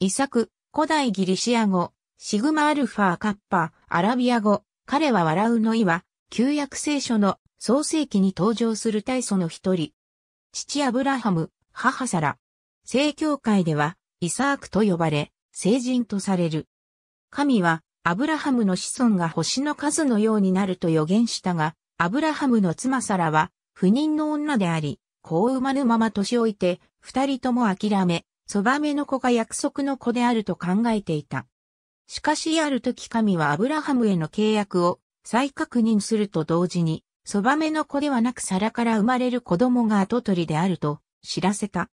遺作、古代ギリシア語、シグマアルファカッパ、アラビア語、彼は笑うの意は、旧約聖書の創世記に登場する大祖の一人。父アブラハム、母サラ。聖教会では、イサークと呼ばれ、聖人とされる。神は、アブラハムの子孫が星の数のようになると予言したが、アブラハムの妻サラは、不妊の女であり、子を生まぬまま年老いて、二人とも諦め、そばめの子が約束の子であると考えていた。しかしある時神はアブラハムへの契約を再確認すると同時に、そばめの子ではなく皿から生まれる子供が跡取りであると知らせた。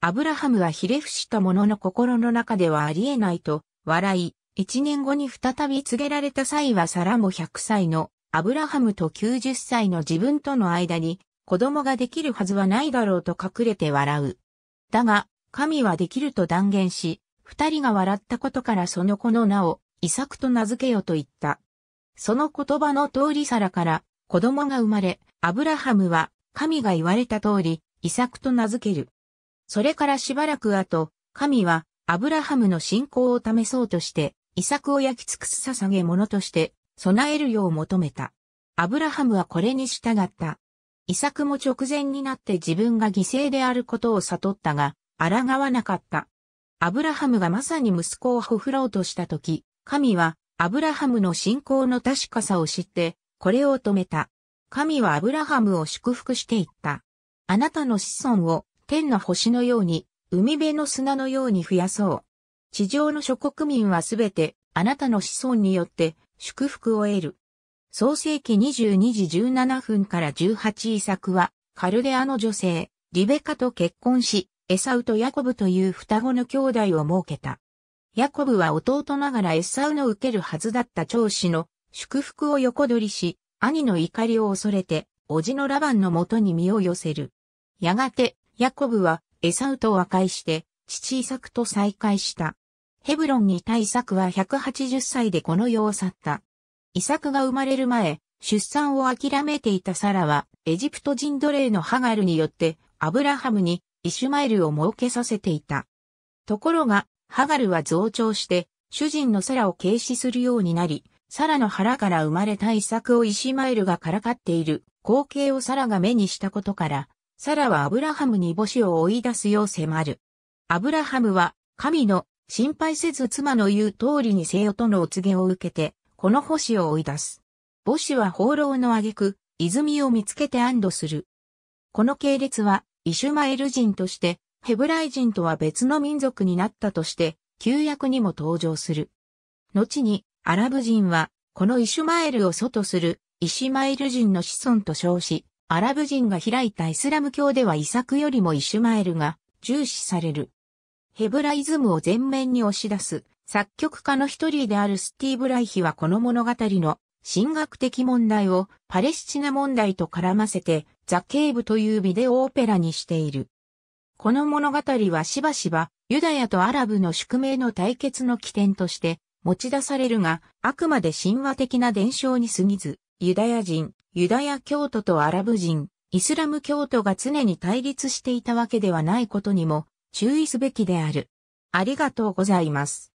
アブラハムはひれ伏した者の心の中ではありえないと笑い、一年後に再び告げられた際は皿も100歳のアブラハムと90歳の自分との間に子供ができるはずはないだろうと隠れて笑う。だが、神はできると断言し、二人が笑ったことからその子の名を、イサクと名付けよと言った。その言葉の通り皿から子供が生まれ、アブラハムは神が言われた通り、イサクと名付ける。それからしばらく後、神はアブラハムの信仰を試そうとして、イサクを焼き尽くす捧げ物として、備えるよう求めた。アブラハムはこれに従った。イサクも直前になって自分が犠牲であることを悟ったが、抗わなかった。アブラハムがまさに息子をほふろうとしたとき、神はアブラハムの信仰の確かさを知って、これを止めた。神はアブラハムを祝福していった。あなたの子孫を天の星のように、海辺の砂のように増やそう。地上の諸国民はすべて、あなたの子孫によって祝福を得る。創世紀22時17分から18位作は、カルデアの女性、リベカと結婚し、エサウとヤコブという双子の兄弟を設けた。ヤコブは弟ながらエサウの受けるはずだった長子の祝福を横取りし、兄の怒りを恐れて、叔父のラバンのもとに身を寄せる。やがて、ヤコブはエサウと和解して、父イサクと再会した。ヘブロンにいたイサクは180歳でこの世を去った。イサクが生まれる前、出産を諦めていたサラは、エジプト人奴隷のハガルによって、アブラハムにイシュマエルを設けさせていた。ところが、ハガルは増長して、主人のサラを軽視するようになり、サラの腹から生まれた遺作をイシュマエルがからかっている光景をサラが目にしたことから、サラはアブラハムに母子を追い出すよう迫る。アブラハムは、神の心配せず妻の言う通りにせよとのお告げを受けて、この星を追い出す。母子は放浪の挙句、泉を見つけて安堵する。この系列は、イシュマエル人として、ヘブライ人とは別の民族になったとして、旧約にも登場する。後に、アラブ人は、このイシュマエルを祖とする、イシュマエル人の子孫と称し、アラブ人が開いたイスラム教ではイサクよりもイシュマエルが重視される。ヘブライズムを前面に押し出す作曲家の一人であるスティーブ・ライヒはこの物語の神学的問題をパレスチナ問題と絡ませてザ・ケーブというビデオオペラにしている。この物語はしばしばユダヤとアラブの宿命の対決の起点として持ち出されるが、あくまで神話的な伝承に過ぎず、ユダヤ人、ユダヤ教徒とアラブ人、イスラム教徒が常に対立していたわけではないことにも注意すべきである。ありがとうございます。